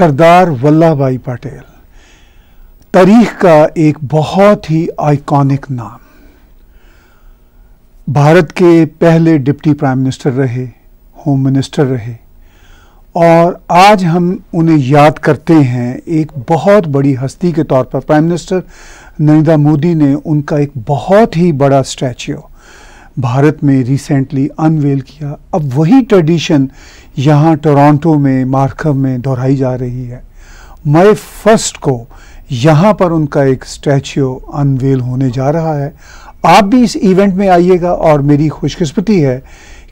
सरदार वल्लभ भाई पटेल तारीख का एक बहुत ही आइकॉनिक नाम भारत के पहले डिप्टी प्राइम मिनिस्टर रहे होम मिनिस्टर रहे और आज हम उन्हें याद करते हैं एक बहुत बड़ी हस्ती के तौर पर प्राइम मिनिस्टर नरेंद्र मोदी ने उनका एक बहुत ही बड़ा स्टैचू भारत में रिसेंटली अनवेल किया अब वही ट्रेडिशन यहाँ टोरंटो में मार्कव में दोहराई जा रही है मई फर्स्ट को यहाँ पर उनका एक स्टैचू अनवेल होने जा रहा है आप भी इस इवेंट में आइएगा और मेरी खुशकिस्मती है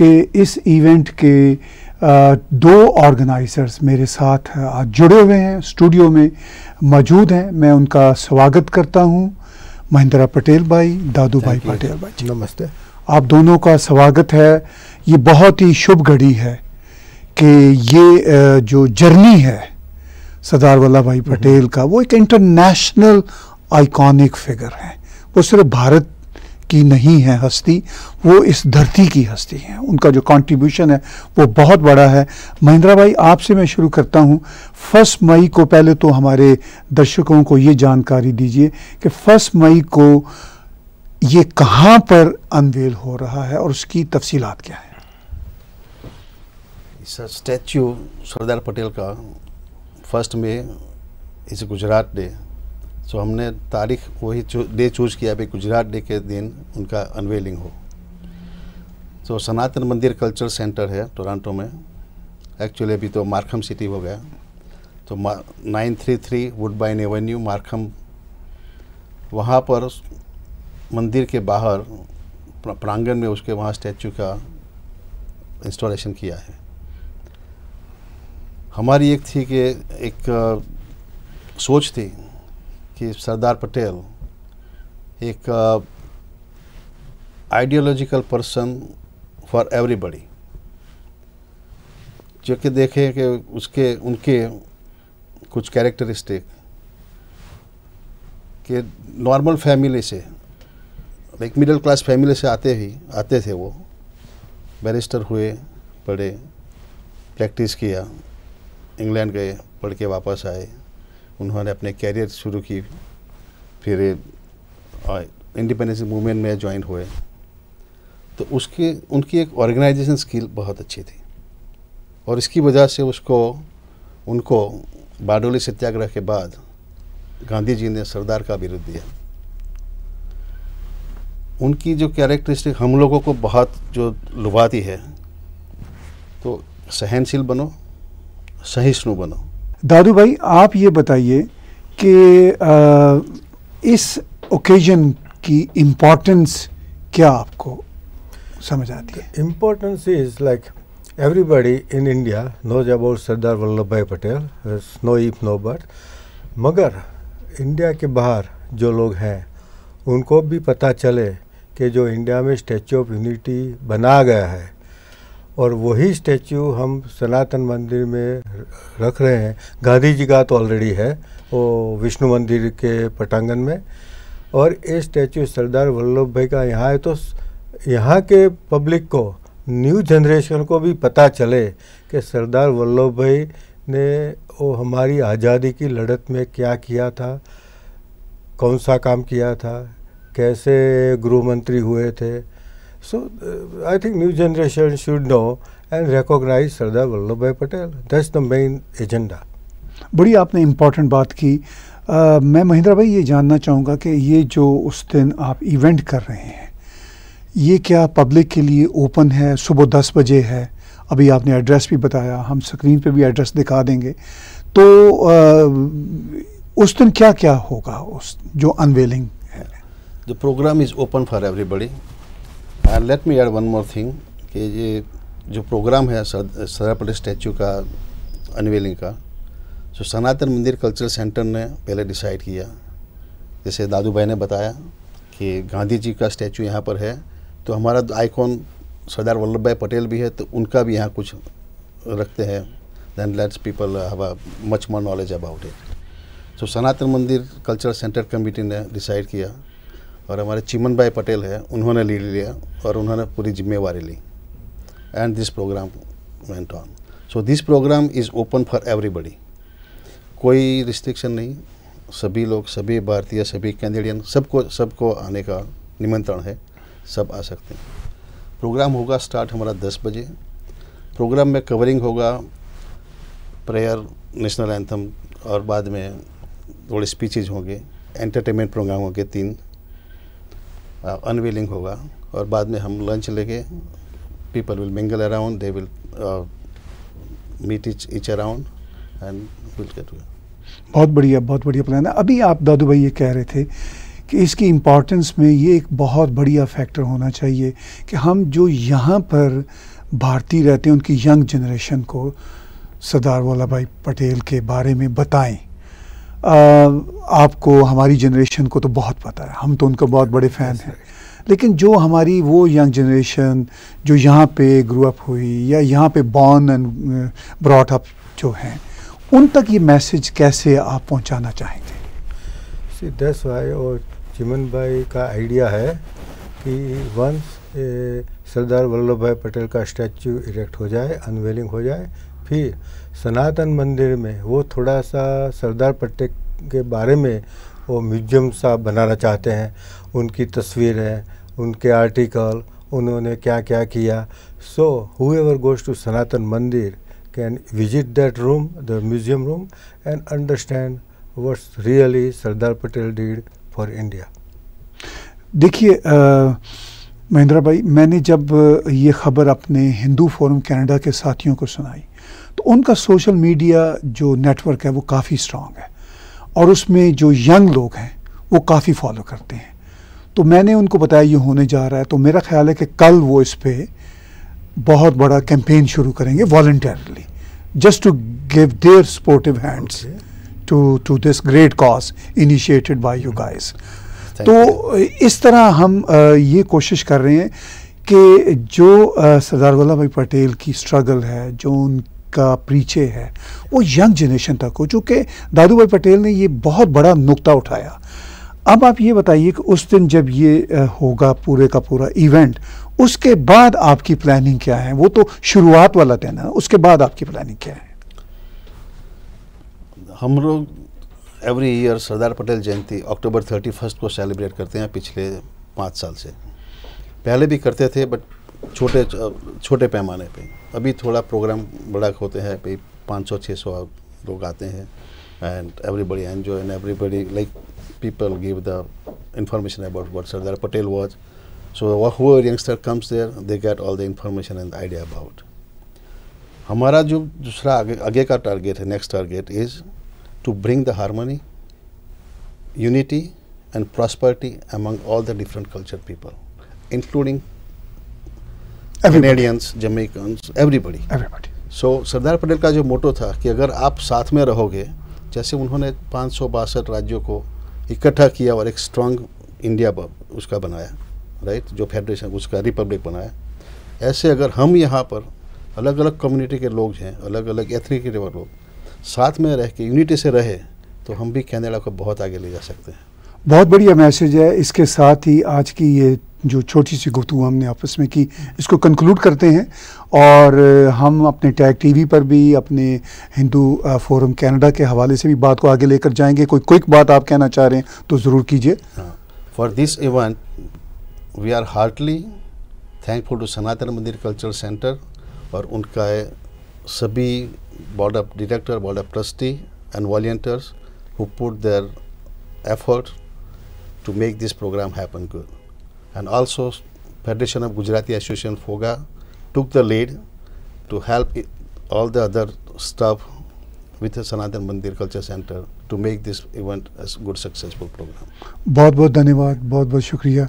कि इस इवेंट के दो ऑर्गेनाइजर्स मेरे साथ आज जुड़े हुए हैं स्टूडियो में मौजूद हैं मैं उनका स्वागत करता हूँ महिंद्रा पटेल भाई दादू भाई पटेल भाई नमस्ते आप दोनों का स्वागत है ये बहुत ही शुभ घड़ी है कि ये जो जर्नी है सरदार वल्लभ भाई हम्म। पटेल का वो एक इंटरनेशनल आइकॉनिक फिगर हैं वो सिर्फ भारत की नहीं है हस्ती वो इस धरती की हस्ती हैं उनका जो कंट्रीब्यूशन है वो बहुत बड़ा है महिंद्रा भाई आपसे मैं शुरू करता हूँ फर्स्ट मई को पहले तो हमारे दर्शकों को ये जानकारी दीजिए कि फर्स्ट मई को ये कहाँ पर अनवेल हो रहा है और उसकी तफसीलात क्या है स्टैचू सरदार पटेल का फर्स्ट में इस गुजरात डे सो हमने तारीख वही डे चूज किया भाई गुजरात डे के दिन उनका अनवेलिंग हो तो सनातन मंदिर कल्चर सेंटर है टोरंटो में एक्चुअली अभी तो मार्कम सिटी हो गया तो nine three three Woodbine avenue Markham वहाँ पर मंदिर के बाहर प्रांगण में उसके वहाँ स्टैचू का इंस्टॉलेशन किया है हमारी एक थी कि एक सोच थी कि सरदार पटेल एक आइडियोलॉजिकल पर्सन फॉर एवरीबडी जो कि देखें कि उसके उनके कुछ कैरेक्टरिस्टिक कि नॉर्मल फैमिली से एक मिडिल क्लास फैमिली से आते ही आते थे वो बैरिस्टर हुए पढ़े प्रैक्टिस किया इंग्लैंड गए पढ़ के वापस आए उन्होंने अपने कैरियर शुरू की फिर इंडिपेंडेंस मूवमेंट में ज्वाइन हुए तो उसकी उनकी एक ऑर्गेनाइजेशन स्किल बहुत अच्छी थी और इसकी वजह से उसको उनको बाडोली सत्याग्रह के बाद गांधी जी ने सरदार का विरोध दिया उनकी जो कैरेक्टरिस्टिक हम लोगों को बहुत जो लुभाती है तो सहनशील बनो सहिष्णु बनो दादू भाई आप ये बताइए कि इस ओकेजन की इम्पोर्टेंस क्या आपको समझ आती है importance is like everybody in India knows about Sardar Vallabh Bhai Patel no if no but मगर इंडिया के बाहर जो लोग हैं उनको भी पता चले कि जो इंडिया में स्टैचू ऑफ यूनिटी बना गया है और वही स्टैचू हम सनातन मंदिर में रख रहे हैं गांधी जी का तो ऑलरेडी है वो विष्णु मंदिर के पटांगन में और ये स्टैचू सरदार वल्लभ भाई का यहाँ है तो यहाँ के पब्लिक को न्यू जनरेशन को भी पता चले कि सरदार वल्लभ भाई ने वो हमारी आज़ादी की लड़त में क्या किया था कौन सा काम किया था कैसे गृह मंत्री हुए थे so I think new generation should know and recognize Sardar Vallabh Bhai Patel that's the main agenda बड़ी आपने इम्पोर्टेंट बात की आ, uh, मैं महेंद्रा भाई ये जानना चाहूँगा कि ये जो उस दिन आप इवेंट कर रहे हैं ये क्या पब्लिक के लिए ओपन है सुबह दस बजे है अभी आपने एड्रेस भी बताया हम स्क्रीन पे भी एड्रेस दिखा देंगे तो आ, uh, उस दिन क्या क्या होगा उस जो unveiling the program is open for everybody And let me add one more thing कि ये जो प्रोग्राम है सर्वापल्ली स्टैचू का अनवेलिंग का सो तो सनातन मंदिर कल्चरल सेंटर ने पहले डिसाइड किया जैसे दादू भाई ने बताया कि गांधी जी का स्टैचू यहाँ पर है तो हमारा आइकॉन सरदार वल्लभ भाई पटेल भी है तो उनका भी यहाँ कुछ रखते हैं then let's people have much more knowledge about it so Sanatan Mandir cultural centre committee ने डिसाइड किया और हमारे चिमन भाई पटेल है उन्होंने लीड लिया और उन्होंने पूरी जिम्मेवारी ली and this programme went on so this programme is open for everybody कोई रिस्ट्रिक्शन नहीं सभी लोग सभी भारतीय सभी कैनेडियन सबको सबको आने का निमंत्रण है सब आ सकते हैं प्रोग्राम होगा स्टार्ट हमारा 10 बजे प्रोग्राम में कवरिंग होगा प्रेयर नेशनल एंथम और बाद में थोड़े स्पीचेज होंगे एंटरटेनमेंट प्रोग्राम होंगे तीन अनवीलिंग uh, होगा और बाद में हम लंच लेके people will mingle around they will meet each each around and will get बहुत बढ़िया बहुत बढ़िया प्लान है अभी आप दादू भाई ये कह रहे थे कि इसकी इम्पॉर्टेंस में ये एक बहुत बढ़िया फैक्टर होना चाहिए कि हम जो यहाँ पर भारतीय रहते हैं उनकी यंग जनरेशन को सरदार वल्लभ भाई पटेल के बारे में बताएं आपको हमारी जनरेशन को तो बहुत पता है हम तो उनका बहुत बड़े फ़ैन हैं लेकिन जो हमारी वो यंग जनरेशन जो यहाँ पे ग्रो अप हुई या यहाँ पे बॉर्न एंड ब्रॉट अप जो हैं उन तक ये मैसेज कैसे आप पहुँचाना चाहेंगे दस भाई और चिमन भाई का आइडिया है कि वंस सरदार वल्लभ भाई पटेल का स्टैचू इरेक्ट हो जाए अनवेलिंग हो जाए फिर सनातन मंदिर में वो थोड़ा सा सरदार पटेल के बारे में वो म्यूजियम सा बनाना चाहते हैं उनकी तस्वीरें उनके आर्टिकल उन्होंने क्या क्या किया so whoever goes to Sanatan Mandir can visit that room the museum room and understand what's really Sardar Patel did for India देखिए महिंद्रा भाई मैंने जब ये ख़बर अपने हिंदू फोरम कनाडा के साथियों को सुनाई तो उनका सोशल मीडिया जो नेटवर्क है वो काफ़ी स्ट्रांग है और उसमें जो यंग लोग हैं वो काफ़ी फॉलो करते हैं तो मैंने उनको बताया ये होने जा रहा है तो मेरा ख्याल है कि कल वो इस पर बहुत बड़ा कैंपेन शुरू करेंगे voluntarily just to give their supportive hands to to this great cause initiated by you guys तो इस तरह हम ये कोशिश कर रहे हैं कि जो सरदार वल्लभ भाई पटेल की स्ट्रगल है जो उन का है वो यंग जनरेशन तक हो चूँकि दादू भाई पटेल ने ये बहुत बड़ा नुकता उठाया अब आप ये बताइए कि उस दिन जब ये होगा पूरे का पूरा इवेंट उसके बाद आपकी प्लानिंग क्या है वो तो शुरुआत वाला दिन है उसके बाद आपकी प्लानिंग क्या है हम लोग every year Sardar Patel Jayanti October thirty first को सेलिब्रेट करते हैं पिछले पाँच साल से पहले भी करते थे बट छोटे छोटे पैमाने पे अभी थोड़ा प्रोग्राम बड़ा होते हैं भाई पाँच सौ छः सौ लोग आते हैं and everybody enjoy and everybody like people give the information about what Sardar Patel was so whoever youngster comes there they get all the information and idea about हमारा जो दूसरा आगे, आगे का टारगेट है next target is to bring the harmony, unity and prosperity among all the different culture people, including everybody. Canadians, Jamaicans, everybody. everybody. So Sardar Patel का जो मोटो था कि अगर आप साथ में रहोगे जैसे उन्होंने पाँच राज्यों को इकट्ठा किया और एक स्ट्रांग इंडिया उसका बनाया राइट जो फेडरेशन उसका रिपब्लिक बनाया ऐसे अगर हम यहाँ पर अलग अलग कम्युनिटी के लोग हैं अलग अलग एथनिक के लोग साथ में रह के यूनिटी से रहे तो हम भी कैनेडा को बहुत आगे ले जा सकते हैं बहुत बढ़िया मैसेज है इसके साथ ही आज की ये जो छोटी सी गुफ्तु हमने आपस में की इसको कंक्लूड करते हैं और हम अपने टैग टीवी पर भी अपने हिंदू फोरम कनाडा के हवाले से भी बात को आगे लेकर जाएंगे कोई क्विक बात आप कहना चाह रहे हैं तो ज़रूर कीजिए for this event we are heartly thankful to Sanatan Mandir culture centre और उनका सभी board of director board of trustee and volunteers who put their effort to make this program happen good. And also Federation of Gujarati Association FOGA took the lead to help it, all the other staff with the Sanatan Mandir Culture Center to make this event a good successful program. बहुत बहुत धन्यवाद बहुत बहुत शुक्रिया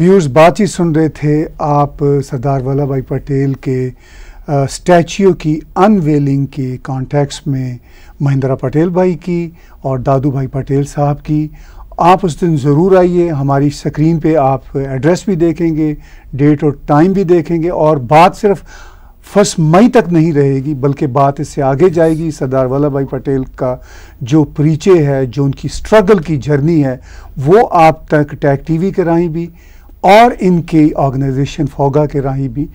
viewers बातचीत सुन रहे थे आप सरदार वल्लभ भाई पटेल के स्टैचू की अनवेलिंग के कॉन्टेक्स में महिंद्रा पटेल भाई की और दादू भाई पटेल साहब की आप उस दिन ज़रूर आइए हमारी स्क्रीन पे आप एड्रेस भी देखेंगे डेट और टाइम भी देखेंगे और बात सिर्फ फर्स्ट मई तक नहीं रहेगी बल्कि बात इससे आगे जाएगी सरदार वल्लभ भाई पटेल का जो परिचय है जो उनकी स्ट्रगल की जर्नी है वो आप तक टैग टीवी के राहीं भी और इनके ऑर्गेनाइजेशन फोगा के राहीं भी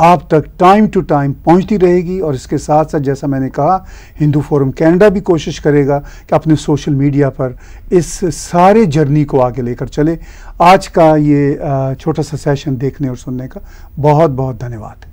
आप तक टाइम टू टाइम पहुंचती रहेगी और इसके साथ साथ जैसा मैंने कहा हिंदू फोरम कैनेडा भी कोशिश करेगा कि अपने सोशल मीडिया पर इस सारे जर्नी को आगे लेकर चले आज का ये छोटा सा सेशन देखने और सुनने का बहुत बहुत धन्यवाद